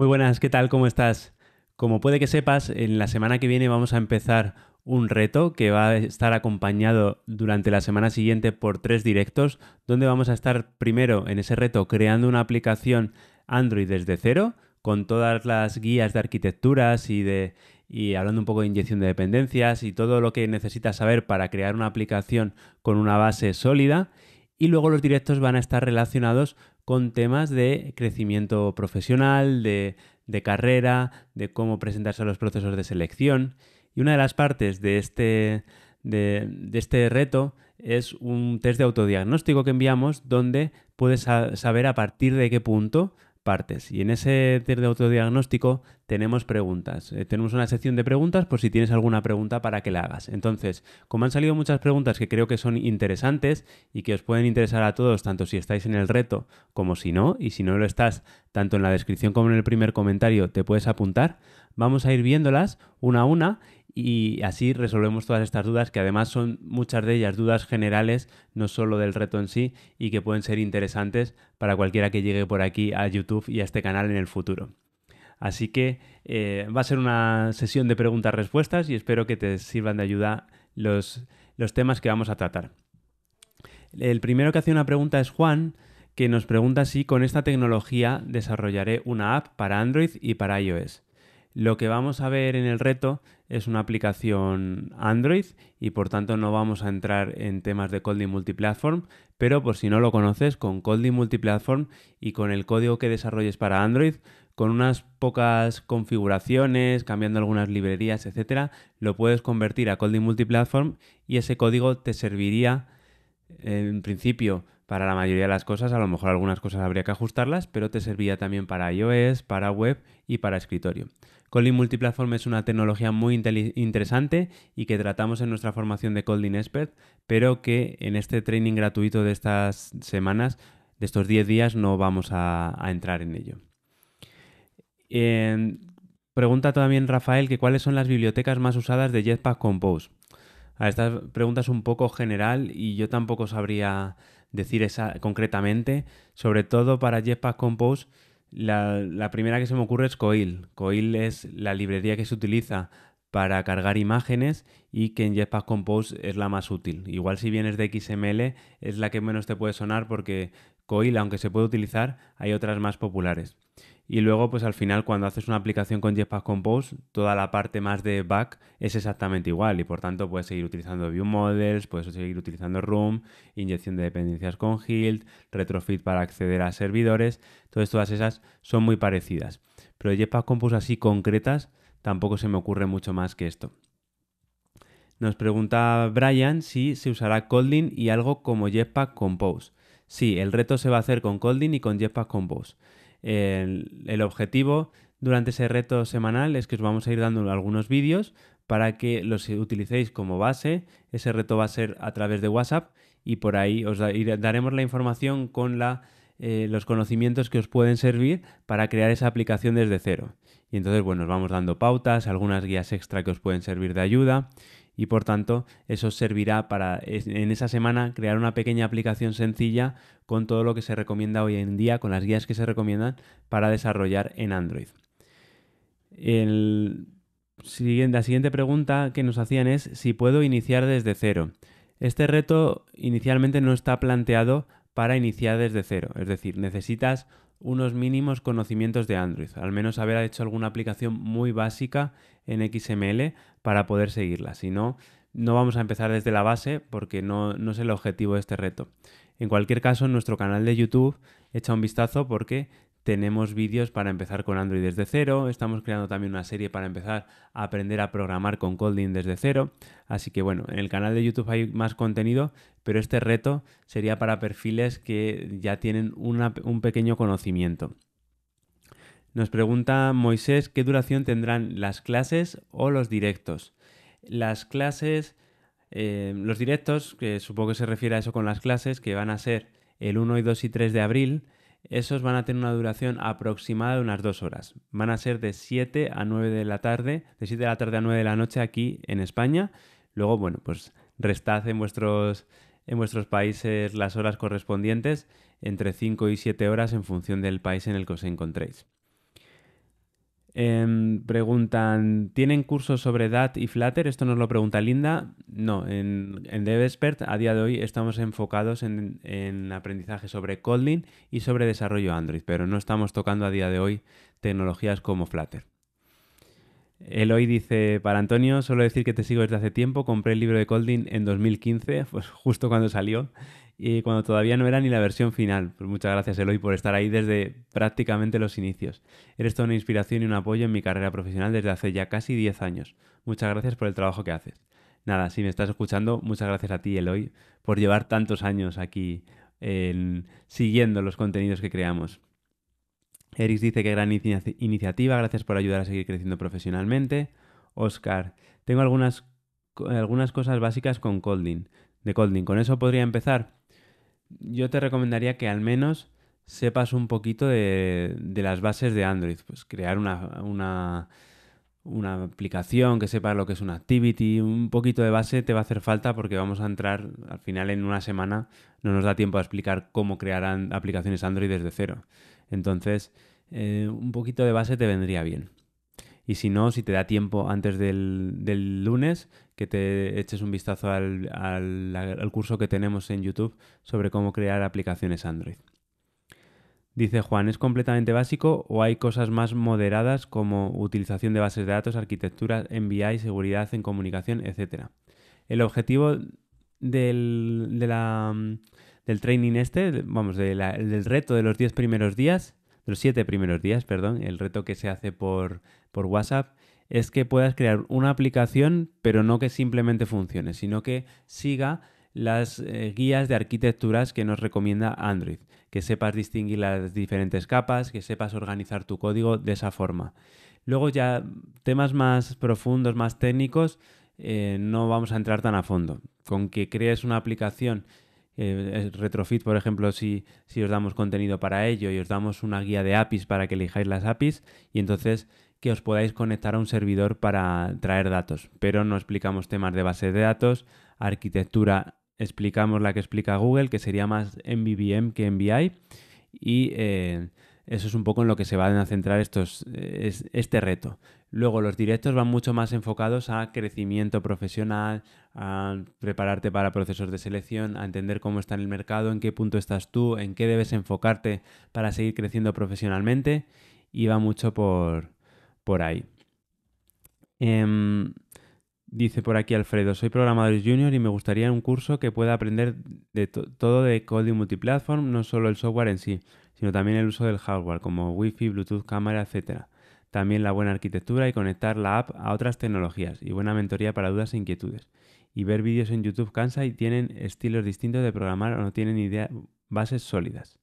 Muy buenas, ¿qué tal? ¿Cómo estás? Como puede que sepas, en la semana que viene vamos a empezar un reto que va a estar acompañado durante la semana siguiente por tres directos, donde vamos a estar primero en ese reto creando una aplicación Android desde cero, con todas las guías de arquitecturas y de y hablando un poco de inyección de dependencias y todo lo que necesitas saber para crear una aplicación con una base sólida. Y luego los directos van a estar relacionados con temas de crecimiento profesional, de, carrera, de cómo presentarse a los procesos de selección. Y una de las partes de este, de, de este reto es un test de autodiagnóstico que enviamos donde puedes saber a partir de qué punto partes. Y en ese de autodiagnóstico tenemos preguntas. Eh, tenemos una sección de preguntas por si tienes alguna pregunta para que la hagas. Entonces, como han salido muchas preguntas que creo que son interesantes y que os pueden interesar a todos, tanto si estáis en el reto como si no, y si no lo estás, tanto en la descripción como en el primer comentario te puedes apuntar, vamos a ir viéndolas una a una y así resolvemos todas estas dudas que además son muchas de ellas dudas generales, no solo del reto en sí y que pueden ser interesantes para cualquiera que llegue por aquí a YouTube y a este canal en el futuro. Así que eh, va a ser una sesión de preguntas-respuestas y espero que te sirvan de ayuda los, los temas que vamos a tratar. El primero que hace una pregunta es Juan, que nos pregunta si con esta tecnología desarrollaré una app para Android y para iOS. Lo que vamos a ver en el reto es una aplicación Android y por tanto no vamos a entrar en temas de Colding Multiplatform, pero por si no lo conoces, con Colding Multiplatform y con el código que desarrolles para Android, con unas pocas configuraciones, cambiando algunas librerías, etcétera, lo puedes convertir a Colding Multiplatform y ese código te serviría en principio para la mayoría de las cosas, a lo mejor algunas cosas habría que ajustarlas, pero te servía también para iOS, para web y para escritorio. Colding Multiplatform es una tecnología muy interesante y que tratamos en nuestra formación de Colding Expert, pero que en este training gratuito de estas semanas, de estos 10 días, no vamos a, entrar en ello. pregunta también Rafael que cuáles son las bibliotecas más usadas de Jetpack Compose. A esta pregunta es un poco general y yo tampoco sabría decir esa concretamente. Sobre todo para Jetpack Compose, la, la primera que se me ocurre es Coil. Coil es la librería que se utiliza para cargar imágenes y que en Jetpack Compose es la más útil. Igual si vienes de XML es la que menos te puede sonar porque COIL, aunque se puede utilizar, hay otras más populares. Y luego, pues al final, cuando haces una aplicación con Jetpack Compose, toda la parte más de back es exactamente igual y por tanto puedes seguir utilizando View Models, puedes seguir utilizando Room, inyección de dependencias con Hilt, retrofit para acceder a servidores. todas esas son muy parecidas. Pero Jetpack Compose así concretas, tampoco se me ocurre mucho más que esto. Nos pregunta Brian si se usará Kotlin y algo como Jetpack Compose. Sí, el reto se va a hacer con Colding y con Jetpack Combos. El, el objetivo durante ese reto semanal es que os vamos a ir dando algunos vídeos para que los utilicéis como base. Ese reto va a ser a través de WhatsApp y por ahí os daremos la información con eh, los conocimientos que os pueden servir para crear esa aplicación desde cero. Y entonces, bueno, os vamos dando pautas, algunas guías extra que os pueden servir de ayuda y por tanto eso servirá para en esa semana crear una pequeña aplicación sencilla con todo lo que se recomienda hoy en día, con las guías que se recomiendan para desarrollar en Android. la siguiente pregunta que nos hacían es si puedo iniciar desde cero. Este reto inicialmente no está planteado para iniciar desde cero, es decir, necesitas unos mínimos conocimientos de Android, al menos haber hecho alguna aplicación muy básica en XML para poder seguirla. Si no, no vamos a empezar desde la base porque no, es el objetivo de este reto. En cualquier caso, en nuestro canal de YouTube echa un vistazo porque tenemos vídeos para empezar con Android desde cero. Estamos creando también una serie para empezar a aprender a programar con Colding desde cero. Así que bueno, en el canal de YouTube hay más contenido, pero este reto sería para perfiles que ya tienen un pequeño conocimiento. Nos pregunta Moisés qué duración tendrán las clases o los directos. Las clases, eh, los directos, que supongo que se refiere a eso con las clases, que van a ser el 1 y 2 y 3 de abril, esos van a tener una duración aproximada de unas dos horas. Van a ser de 7 a 9 de la tarde, de 7 de la tarde a 9 de la noche aquí en España. Luego, bueno, pues restad en vuestros, en vuestros países las horas correspondientes, entre 5 y 7 horas en función del país en el que os encontréis. Em, preguntan, ¿tienen cursos sobre DAT y Flutter? Esto nos lo pregunta Linda. No, en, en DevExpert a día de hoy estamos enfocados en, en, aprendizaje sobre Kotlin y sobre desarrollo Android, pero no estamos tocando a día de hoy tecnologías como Flutter. Eloy dice, para Antonio, solo decir que te sigo desde hace tiempo, compré el libro de Colding en 2015, pues justo cuando salió, y cuando todavía no era ni la versión final. Pues, muchas gracias Eloy por estar ahí desde prácticamente los inicios. Eres toda una inspiración y un apoyo en mi carrera profesional desde hace ya casi 10 años. Muchas gracias por el trabajo que haces. Nada, si me estás escuchando, muchas gracias a ti Eloy por llevar tantos años aquí siguiendo los contenidos que creamos. Eric dice que gran iniciativa, gracias por ayudar a seguir creciendo profesionalmente. Oscar, tengo algunas, algunas cosas básicas con de Colding. ¿Con eso podría empezar? Yo te recomendaría que al menos sepas un poquito de, las bases de Android. Pues crear una, una, una aplicación, que sepas lo que es una activity, un poquito de base te va a hacer falta porque vamos a entrar al final en una semana, no nos da tiempo a explicar cómo crear aplicaciones Android desde cero. Entonces, eh, un poquito de base te vendría bien. Y si no, si te da tiempo antes del, lunes, que te eches un vistazo al, curso que tenemos en YouTube sobre cómo crear aplicaciones Android. Dice Juan, ¿es completamente básico o hay cosas más moderadas como utilización de bases de datos, arquitectura, MBI, seguridad en comunicación, etcétera? El objetivo de la del training este, vamos, del reto de los 10 primeros días, de los 7 primeros días, perdón, el reto que se hace por, WhatsApp, es que puedas crear una aplicación, pero no que simplemente funcione, sino que siga las eh, guías de arquitecturas que nos recomienda Android, que sepas distinguir las diferentes capas, que sepas organizar tu código de esa forma. Luego ya temas más profundos, más técnicos, eh, no vamos a entrar tan a fondo. Con que crees una aplicación eh, retrofit, por ejemplo, si, si os damos contenido para ello y os damos una guía de APIs para que elijáis las APIs y entonces que os podáis conectar a un servidor para traer datos. Pero no explicamos temas de base de datos, arquitectura explicamos la que explica Google, que sería más MVVM que MVI, y eh, eso es un poco en lo que se van a centrar estos, eh, este reto. Luego, los directos van mucho más enfocados a crecimiento profesional, a prepararte para procesos de selección, a entender cómo está en el mercado, en qué punto estás tú, en qué debes enfocarte para seguir creciendo profesionalmente. Y va mucho por, por ahí. Em, dice por aquí Alfredo, soy programador junior y me gustaría un curso que pueda aprender de todo de coding multiplatform, no solo el software en sí sino también el uso del hardware como Wi-Fi, Bluetooth, cámara, etc. También la buena arquitectura y conectar la app a otras tecnologías y buena mentoría para dudas e inquietudes. Y ver vídeos en YouTube cansa y tienen estilos distintos de programar o no tienen ideas bases sólidas.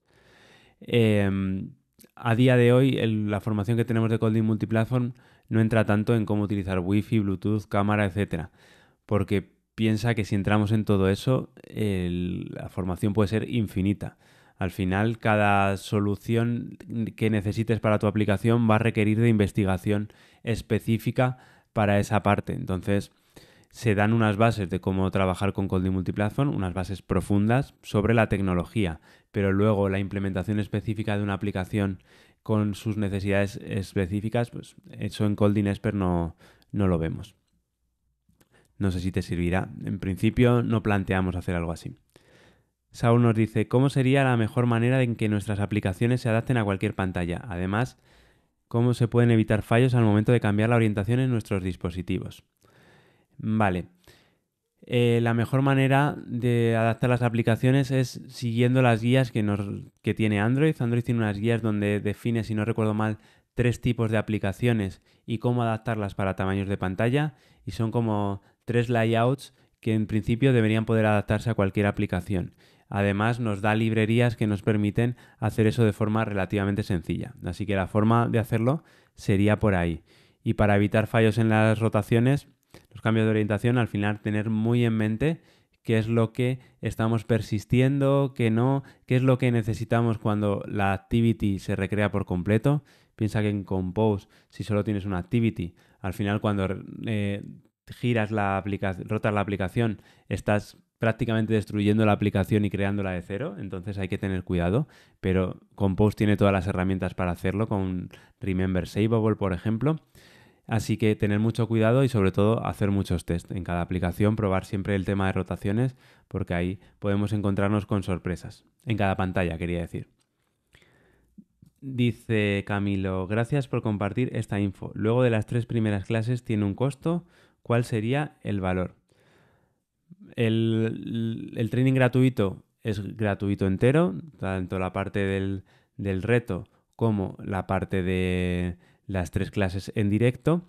Em, a día de hoy, la formación que tenemos de Coding Multiplatform no entra tanto en cómo utilizar Wi-Fi, Bluetooth, cámara, etcétera. Porque piensa que si entramos en todo eso, la formación puede ser infinita. Al final, cada solución que necesites para tu aplicación va a requerir de investigación específica para esa parte. Entonces, se dan unas bases de cómo trabajar con Colding Multiplatform, unas bases profundas sobre la tecnología, pero luego la implementación específica de una aplicación con sus necesidades específicas, pues eso en Colding Expert no, no lo vemos. No sé si te servirá. En principio no planteamos hacer algo así. Saul nos dice, ¿cómo sería la mejor manera en que nuestras aplicaciones se adapten a cualquier pantalla? Además, ¿cómo se pueden evitar fallos al momento de cambiar la orientación en nuestros dispositivos? Vale. Eh, la mejor manera de adaptar las aplicaciones es siguiendo las guías que tiene Android. Android tiene unas guías donde define, si no recuerdo mal, tres tipos de aplicaciones y cómo adaptarlas para tamaños de pantalla. Y son como tres layouts que en principio deberían poder adaptarse a cualquier aplicación. Además, nos da librerías que nos permiten hacer eso de forma relativamente sencilla. Así que la forma de hacerlo sería por ahí. Y para evitar fallos en las rotaciones, los cambios de orientación, al final tener muy en mente qué es lo que estamos persistiendo, qué no, qué es lo que necesitamos cuando la activity se recrea por completo. Piensa que en Compose, si solo tienes una activity, al final cuando eh, giras la aplicación, rotas la aplicación, estás prácticamente destruyendo la aplicación y creándola de cero, entonces hay que tener cuidado, pero Compose tiene todas las herramientas para hacerlo con Remember Saveable, por ejemplo. Así que tener mucho cuidado y sobre todo hacer muchos test en cada aplicación, probar siempre el tema de rotaciones porque ahí podemos encontrarnos con sorpresas. En cada pantalla, quería decir. Dice Camilo, gracias por compartir esta info. Luego de las tres primeras clases tiene un costo, ¿cuál sería el valor? el, training gratuito es gratuito entero, tanto la parte del, reto como la parte de las tres clases en directo.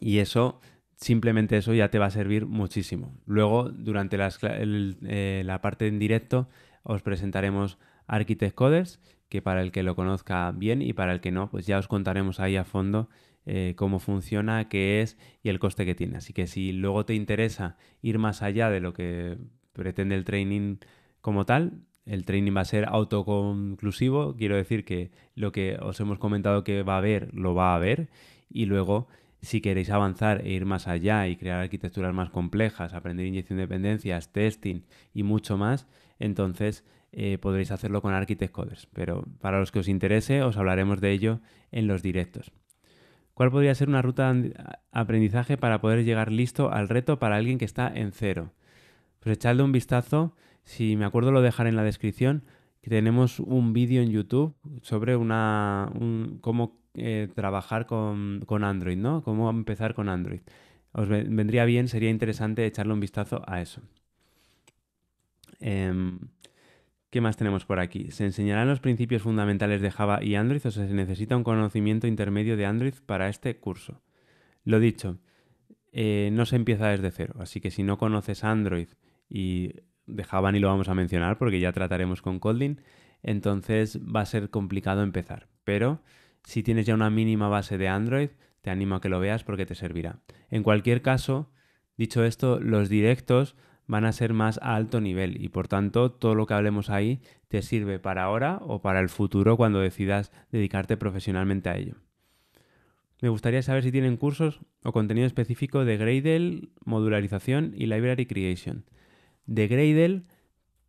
Y eso, simplemente eso ya te va a servir muchísimo. Luego, durante eh, la parte en directo, os presentaremos Architect Coders, que para el que lo conozca bien y para el que no, pues ya os contaremos ahí a fondo eh, cómo funciona, qué es y el coste que tiene. Así que si luego te interesa ir más allá de lo que pretende el training como tal, el training va a ser autoconclusivo, quiero decir que lo que os hemos comentado que va a haber, lo va a haber y luego si queréis avanzar e ir más allá y crear arquitecturas más complejas, aprender inyección de dependencias, testing y mucho más, entonces eh, podréis hacerlo con Architect Coders. Pero para los que os interese, os hablaremos de ello en los directos. ¿Cuál podría ser una ruta de aprendizaje para poder llegar listo al reto para alguien que está en cero? Pues echadle un vistazo, si me acuerdo lo dejaré en la descripción, que tenemos un vídeo en YouTube sobre una, cómo eh, trabajar con, Android, ¿no? Cómo empezar con Android. Os vendría bien, sería interesante echarle un vistazo a eso. Em, ¿Qué más tenemos por aquí? ¿Se enseñarán los principios fundamentales de Java y Android o se necesita un conocimiento intermedio de Android para este curso? Lo dicho, eh, no se empieza desde cero, así que si no conoces Android y de Java ni lo vamos a mencionar porque ya trataremos con Kotlin, entonces va a ser complicado empezar. Pero si tienes ya una mínima base de Android, te animo a que lo veas porque te servirá. En cualquier caso, dicho esto, los directos van a ser más a alto nivel y por tanto todo lo que hablemos ahí te sirve para ahora o para el futuro cuando decidas dedicarte profesionalmente a ello. Me gustaría saber si tienen cursos o contenido específico de Gradle, modularización y library creation. De Gradle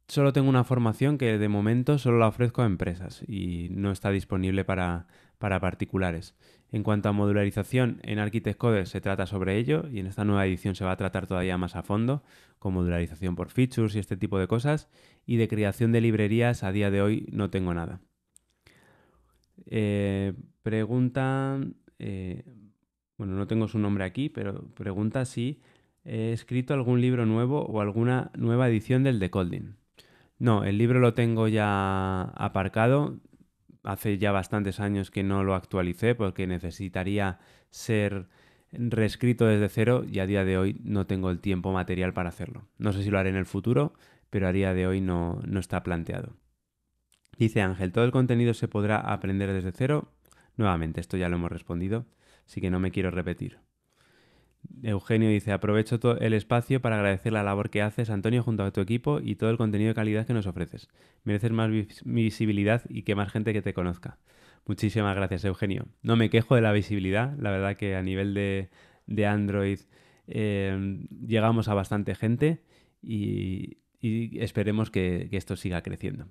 solo tengo una formación que de momento solo la ofrezco a empresas y no está disponible para para particulares. En cuanto a modularización, en Architect Coder se trata sobre ello y en esta nueva edición se va a tratar todavía más a fondo, con modularización por features y este tipo de cosas, y de creación de librerías a día de hoy no tengo nada. Eh, pregunta, eh, bueno, no tengo su nombre aquí, pero pregunta si he escrito algún libro nuevo o alguna nueva edición del Decoding. No, el libro lo tengo ya aparcado hace ya bastantes años que no lo actualicé porque necesitaría ser reescrito desde cero y a día de hoy no tengo el tiempo material para hacerlo. No sé si lo haré en el futuro, pero a día de hoy no, no está planteado. Dice Ángel, todo el contenido se podrá aprender desde cero. Nuevamente, esto ya lo hemos respondido, así que no me quiero repetir. Eugenio dice, aprovecho el espacio para agradecer la labor que haces, Antonio, junto a tu equipo y todo el contenido de calidad que nos ofreces. Mereces más visibilidad y que más gente que te conozca. Muchísimas gracias, Eugenio. No me quejo de la visibilidad, la verdad que a nivel de, Android eh, llegamos a bastante gente y, esperemos que, que esto siga creciendo.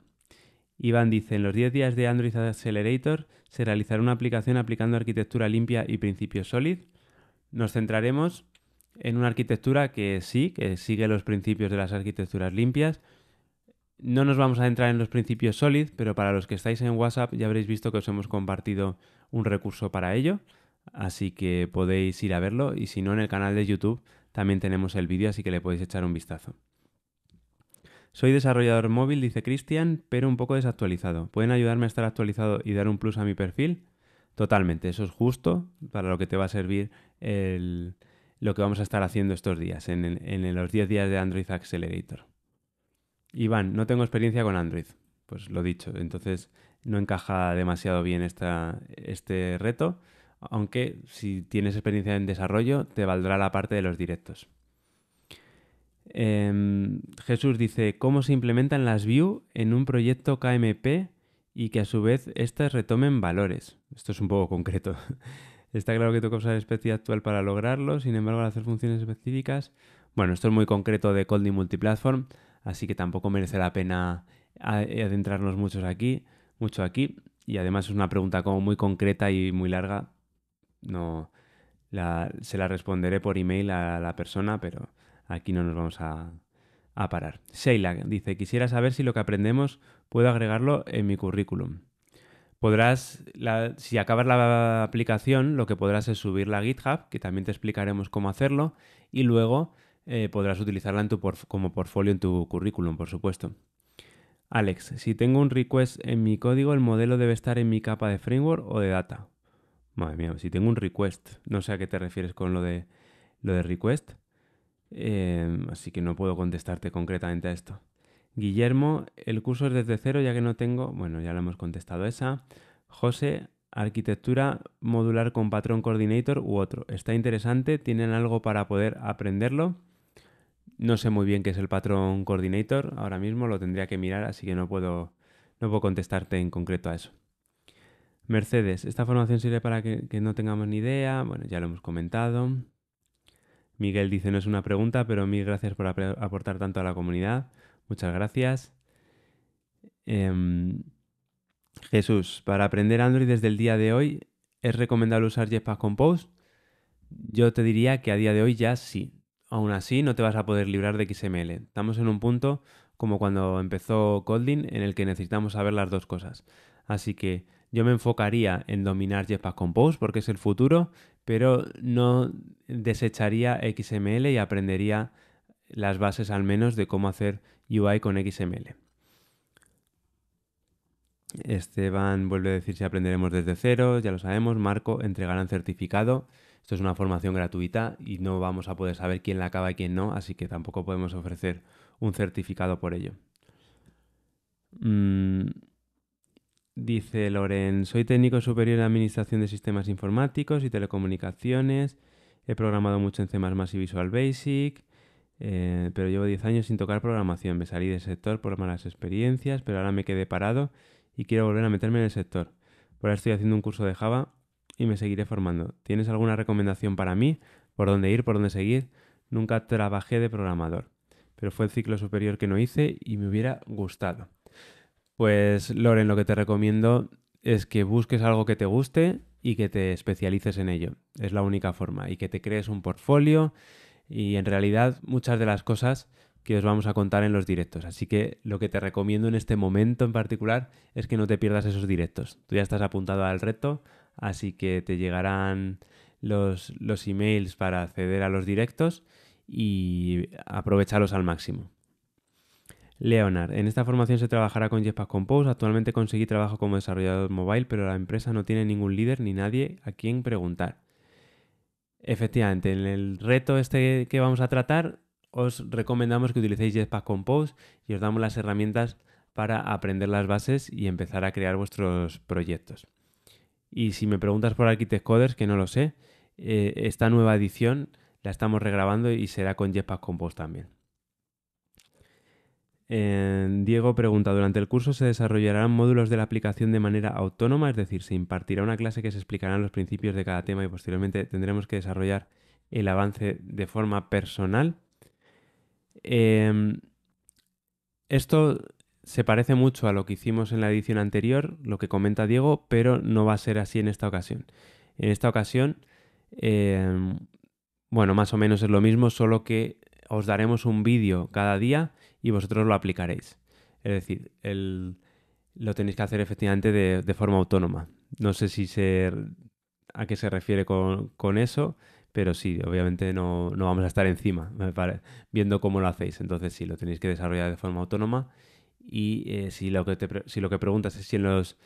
Iván dice, en los 10 días de Android Accelerator se realizará una aplicación aplicando arquitectura limpia y principios sólidos. Nos centraremos en una arquitectura que sí, que sigue los principios de las arquitecturas limpias. No nos vamos a entrar en los principios SOLID, pero para los que estáis en WhatsApp ya habréis visto que os hemos compartido un recurso para ello, así que podéis ir a verlo y si no en el canal de YouTube también tenemos el vídeo, así que le podéis echar un vistazo. Soy desarrollador móvil, dice Cristian, pero un poco desactualizado. ¿Pueden ayudarme a estar actualizado y dar un plus a mi perfil? Totalmente, eso es justo para lo que te va a servir lo que vamos a estar haciendo estos días, en, los 10 días de Android Accelerator. Iván, no tengo experiencia con Android, pues lo dicho, entonces no encaja demasiado bien este reto, aunque si tienes experiencia en desarrollo te valdrá la parte de los directos. Em, Jesús dice, ¿cómo se implementan las view en un proyecto KMP y que a su vez estas retomen valores. Esto es un poco concreto. Está claro que toca usar especie actual para lograrlo, sin embargo, al hacer funciones específicas. Bueno, esto es muy concreto de Colding Multiplatform, así que tampoco merece la pena eh, adentrarnos muchos aquí, mucho aquí. Y además es una pregunta como muy concreta y muy larga. No la, se la responderé por email a la persona, pero aquí no nos vamos a, a parar. Sheila dice: Quisiera saber si lo que aprendemos puedo agregarlo en mi currículum. Podrás, si acabas la aplicación, lo que podrás es subirla a GitHub, que también te explicaremos cómo hacerlo, y luego eh, podrás utilizarla como portfolio en tu currículum, por supuesto. Alex, si tengo un request en mi código, el modelo debe estar en mi capa de framework o de data. Madre mía, si tengo un request, no sé a qué te refieres con lo de, lo de request, eh, así que no puedo contestarte concretamente a esto. Guillermo, el curso es desde cero ya que no tengo, bueno, ya lo hemos contestado esa. José, arquitectura modular con patrón coordinator u otro. Está interesante, ¿tienen algo para poder aprenderlo? No sé muy bien qué es el patrón coordinator, ahora mismo lo tendría que mirar, así que no puedo, no puedo contestarte en concreto a eso. Mercedes, esta formación sirve para que, no tengamos ni idea, bueno, ya lo hemos comentado. Miguel dice, no es una pregunta, pero mil gracias por aportar tanto a la comunidad. Muchas gracias. Em, Jesús, para aprender Android desde el día de hoy, ¿es recomendable usar Jetpack Compose? Yo te diría que a día de hoy ya sí. Aún así, no te vas a poder librar de XML. Estamos en un punto como cuando empezó Kotlin, en el que necesitamos saber las dos cosas. Así que yo me enfocaría en dominar Jetpack Compose porque es el futuro, pero no desecharía XML y aprendería las bases al menos de cómo hacer UI con XML. Esteban vuelve a decir si aprenderemos desde cero, ya lo sabemos. Marco entregarán certificado. Esto es una formación gratuita y no vamos a poder saber quién la acaba y quién no, así que tampoco podemos ofrecer un certificado por ello. Mm, dice Loren, soy técnico superior en Administración de Sistemas Informáticos y Telecomunicaciones. He programado mucho en C++ y Visual Basic. Eh, pero llevo 10 años sin tocar programación. Me salí del sector por malas experiencias, pero ahora me quedé parado y quiero volver a meterme en el sector. Por ahora estoy haciendo un curso de Java y me seguiré formando. ¿Tienes alguna recomendación para mí? ¿Por dónde ir? ¿Por dónde seguir? Nunca trabajé de programador, pero fue el ciclo superior que no hice y me hubiera gustado. Pues Loren, lo que te recomiendo es que busques algo que te guste y que te especialices en ello. Es la única forma. Y que te crees un portfolio y en realidad muchas de las cosas que os vamos a contar en los directos. Así que lo que te recomiendo en este momento en particular es que no te pierdas esos directos. Tú ya estás apuntado al reto, así que te llegarán los, emails para acceder a los directos y aprovecharlos al máximo. Leonard, en esta formación se trabajará con Jetpack Compose. Actualmente conseguí trabajo como desarrollador mobile, pero la empresa no tiene ningún líder ni nadie a quien preguntar. Efectivamente, en el reto este que vamos a tratar, os recomendamos que utilicéis Jetpack Compose y os damos las herramientas para aprender las bases y empezar a crear vuestros proyectos. Y si me preguntas por Architect Coders, que no lo sé, eh, esta nueva edición la estamos regrabando y será con Jetpack Compose también. Eh, Diego pregunta, durante el curso se desarrollarán módulos de la aplicación de manera autónoma, es decir, se impartirá una clase que se explicarán los principios de cada tema y posteriormente tendremos que desarrollar el avance de forma personal. Eh, esto se parece mucho a lo que hicimos en la edición anterior, lo que comenta Diego, pero no va a ser así en esta ocasión. En esta ocasión, eh, bueno, más o menos es lo mismo, solo que os daremos un vídeo cada día y vosotros lo aplicaréis. Es decir, lo tenéis que hacer efectivamente de, forma autónoma. No sé si a qué se refiere con, eso, pero sí, obviamente no, vamos a estar encima viendo cómo lo hacéis. Entonces sí, lo tenéis que desarrollar de forma autónoma y eh, si, lo que si lo que preguntas es si en los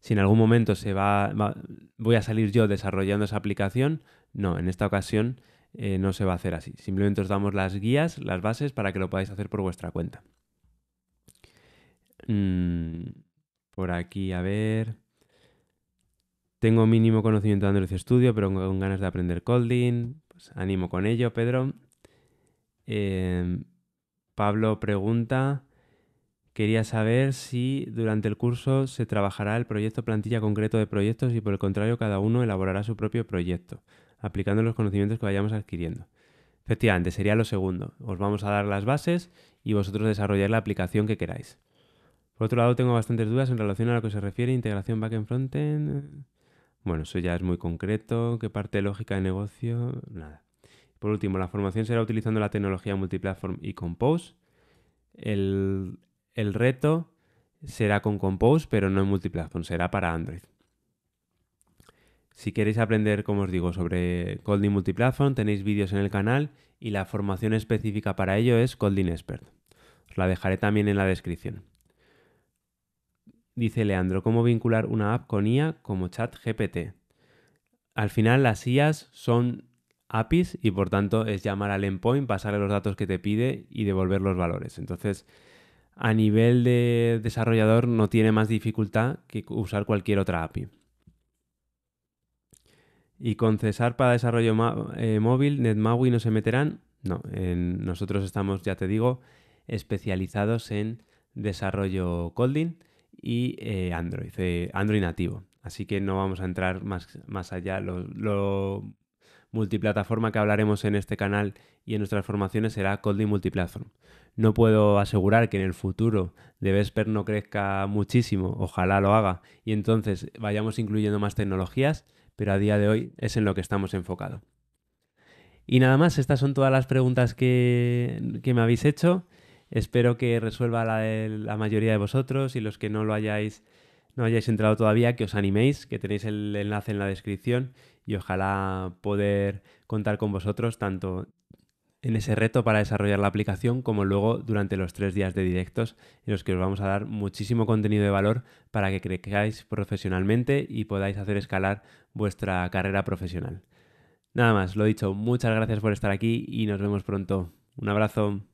si en algún momento se va, va, voy a salir yo desarrollando esa aplicación, no, en esta ocasión eh, no se va a hacer así. Simplemente os damos las guías, las bases para que lo podáis hacer por vuestra cuenta. Mm, por aquí, a ver. Tengo mínimo conocimiento de Android Studio, pero con ganas de aprender colding. Pues animo con ello, Pedro. Em, Pablo pregunta, quería saber si durante el curso se trabajará el proyecto plantilla concreto de proyectos y por el contrario cada uno elaborará su propio proyecto aplicando los conocimientos que vayamos adquiriendo. Efectivamente, sería lo segundo. Os vamos a dar las bases y vosotros desarrollar la aplicación que queráis. Por otro lado, tengo bastantes dudas en relación a lo que se refiere a integración back-end front-end. Bueno, eso ya es muy concreto. ¿Qué parte lógica de negocio? Nada. Por último, la formación será utilizando la tecnología multiplatform y Compose. El, el reto será con Compose, pero no en multiplatform, será para Android. Si queréis aprender, como os digo, sobre Colding Multiplatform, tenéis vídeos en el canal y la formación específica para ello es Colding Expert. Os la dejaré también en la descripción. Dice Leandro, ¿cómo vincular una app con IA como GPT? Al final las IAs son APIs y por tanto es llamar al endpoint, pasarle los datos que te pide y devolver los valores. Entonces, a nivel de desarrollador no tiene más dificultad que usar cualquier otra API. Y con Cesar para desarrollo eh, móvil, NetMaui no se meterán. No, nosotros estamos, ya te digo, especializados en desarrollo Colding y eh, Android, eh, Android nativo. Así que no vamos a entrar más, más allá. Lo, multiplataforma que hablaremos en este canal y en nuestras formaciones será Colding Multiplatform. No puedo asegurar que en el futuro de Vesper no crezca muchísimo, ojalá lo haga, y entonces vayamos incluyendo más tecnologías, pero a día de hoy es en lo que estamos enfocado. Y nada más, estas son todas las preguntas que, me habéis hecho. Espero que resuelva la, la, mayoría de vosotros y los que no lo hayáis, no hayáis entrado todavía, que os animéis, que tenéis el enlace en la descripción y ojalá poder contar con vosotros tanto en ese reto para desarrollar la aplicación, como luego durante los tres días de directos, en los que os vamos a dar muchísimo contenido de valor para que crezcáis profesionalmente y podáis hacer escalar vuestra carrera profesional. Nada más, lo dicho, muchas gracias por estar aquí y nos vemos pronto. Un abrazo.